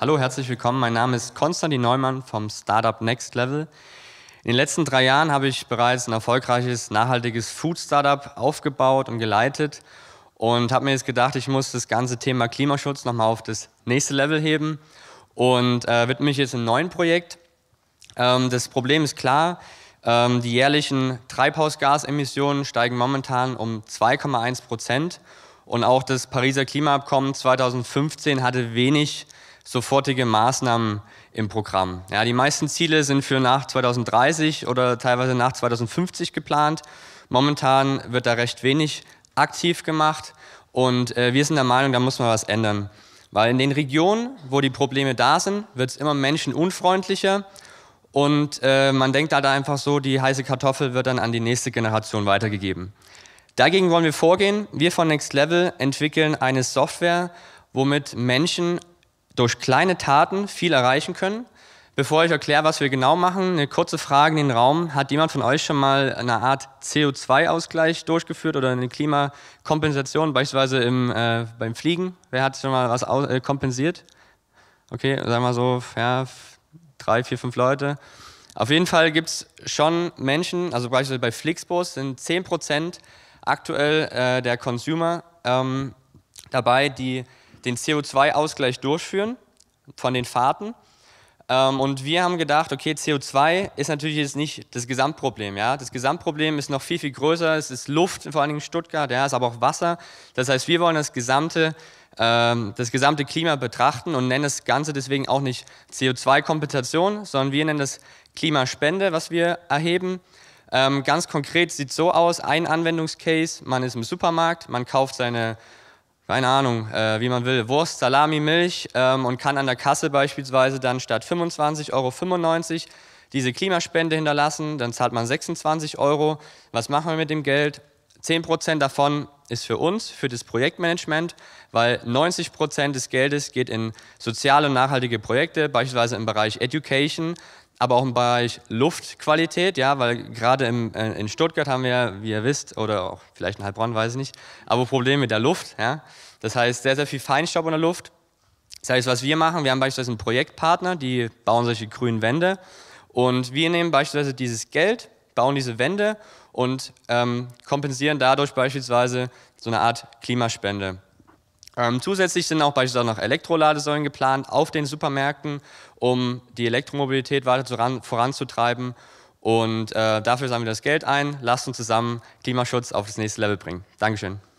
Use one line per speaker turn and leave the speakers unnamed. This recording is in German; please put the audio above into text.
Hallo, herzlich willkommen. Mein Name ist Konstantin Neumann vom Startup Next Level. In den letzten drei Jahren habe ich bereits ein erfolgreiches, nachhaltiges Food-Startup aufgebaut und geleitet und habe mir jetzt gedacht, ich muss das ganze Thema Klimaschutz nochmal auf das nächste Level heben und äh, widme mich jetzt einem neuen Projekt. Ähm, das Problem ist klar, ähm, die jährlichen Treibhausgasemissionen steigen momentan um 2,1 Prozent und auch das Pariser Klimaabkommen 2015 hatte wenig sofortige Maßnahmen im Programm. Ja, die meisten Ziele sind für nach 2030 oder teilweise nach 2050 geplant. Momentan wird da recht wenig aktiv gemacht und äh, wir sind der Meinung, da muss man was ändern. Weil in den Regionen, wo die Probleme da sind, wird es immer menschenunfreundlicher und äh, man denkt da halt einfach so, die heiße Kartoffel wird dann an die nächste Generation weitergegeben. Dagegen wollen wir vorgehen. Wir von Next Level entwickeln eine Software, womit Menschen durch kleine Taten viel erreichen können. Bevor ich erkläre, was wir genau machen, eine kurze Frage in den Raum. Hat jemand von euch schon mal eine Art CO2-Ausgleich durchgeführt oder eine Klimakompensation, beispielsweise im, äh, beim Fliegen? Wer hat schon mal was äh, kompensiert? Okay, sagen wir so, ja, drei, vier, fünf Leute. Auf jeden Fall gibt es schon Menschen, also beispielsweise bei Flixbus sind 10% aktuell äh, der Consumer ähm, dabei, die den CO2-Ausgleich durchführen von den Fahrten. Ähm, und wir haben gedacht, okay, CO2 ist natürlich jetzt nicht das Gesamtproblem. Ja? Das Gesamtproblem ist noch viel, viel größer. Es ist Luft, vor allen Dingen Stuttgart, ja, es ist aber auch Wasser. Das heißt, wir wollen das gesamte, ähm, das gesamte Klima betrachten und nennen das Ganze deswegen auch nicht CO2-Kompensation, sondern wir nennen das Klimaspende, was wir erheben. Ähm, ganz konkret sieht es so aus: ein Anwendungscase, man ist im Supermarkt, man kauft seine keine Ahnung, äh, wie man will, Wurst, Salami, Milch ähm, und kann an der Kasse beispielsweise dann statt 25,95 Euro diese Klimaspende hinterlassen, dann zahlt man 26 Euro. Was machen wir mit dem Geld? 10% davon ist für uns, für das Projektmanagement, weil 90% des Geldes geht in soziale und nachhaltige Projekte, beispielsweise im Bereich Education aber auch im Bereich Luftqualität, ja, weil gerade im, äh, in Stuttgart haben wir, wie ihr wisst, oder auch vielleicht in Heilbronn, weiß ich nicht, aber Probleme mit der Luft. Ja. Das heißt, sehr, sehr viel Feinstaub in der Luft. Das heißt, was wir machen, wir haben beispielsweise einen Projektpartner, die bauen solche grünen Wände und wir nehmen beispielsweise dieses Geld, bauen diese Wände und ähm, kompensieren dadurch beispielsweise so eine Art Klimaspende. Ähm, zusätzlich sind auch beispielsweise noch Elektroladesäulen geplant auf den Supermärkten, um die Elektromobilität weiter voranzutreiben. Und äh, dafür sammeln wir das Geld ein. Lasst uns zusammen Klimaschutz auf das nächste Level bringen. Dankeschön.